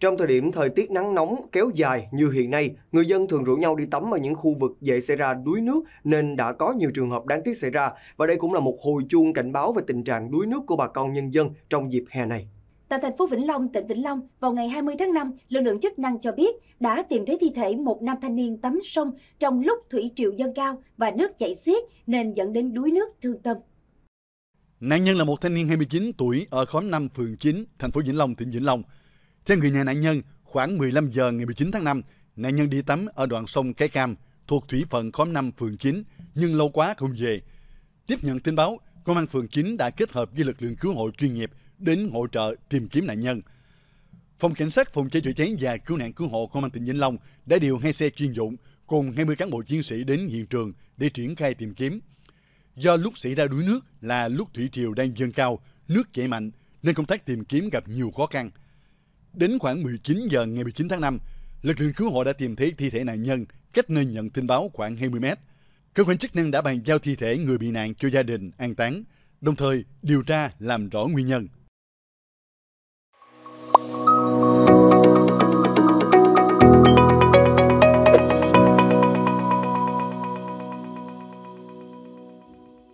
Trong thời điểm thời tiết nắng nóng kéo dài như hiện nay, người dân thường rủ nhau đi tắm ở những khu vực dễ xảy ra đuối nước nên đã có nhiều trường hợp đáng tiếc xảy ra và đây cũng là một hồi chuông cảnh báo về tình trạng đuối nước của bà con nhân dân trong dịp hè này. Tại thành phố Vĩnh Long, tỉnh Vĩnh Long, vào ngày 20 tháng 5, lực lượng chức năng cho biết đã tìm thấy thi thể một nam thanh niên tắm sông trong lúc thủy triều dâng cao và nước chảy xiết nên dẫn đến đuối nước thương tâm. Nạn nhân là một thanh niên 29 tuổi ở khóm 5 phường 9, thành phố Vĩnh Long, tỉnh Vĩnh Long. Theo người nhà nạn nhân, khoảng 15 giờ ngày 19 tháng 5, nạn nhân đi tắm ở đoạn sông Cái Cam thuộc thủy phận khóm 5 phường 9 nhưng lâu quá không về. Tiếp nhận tin báo, công an phường 9 đã kết hợp với lực lượng cứu hộ chuyên nghiệp đến hỗ trợ tìm kiếm nạn nhân. Phòng cảnh sát phòng cháy chữa cháy và cứu nạn cứu hộ công an tỉnh Vĩnh Long đã điều hai xe chuyên dụng cùng 20 cán bộ chiến sĩ đến hiện trường để triển khai tìm kiếm. Do lúc xảy ra đuối nước là lúc thủy triều đang dâng cao, nước chảy mạnh nên công tác tìm kiếm gặp nhiều khó khăn. Đến khoảng 19 giờ ngày 19 tháng 5, lực lượng cứu hộ đã tìm thấy thi thể nạn nhân cách nơi nhận tin báo khoảng 20 mét. Cơ quan chức năng đã bàn giao thi thể người bị nạn cho gia đình an táng, đồng thời điều tra làm rõ nguyên nhân.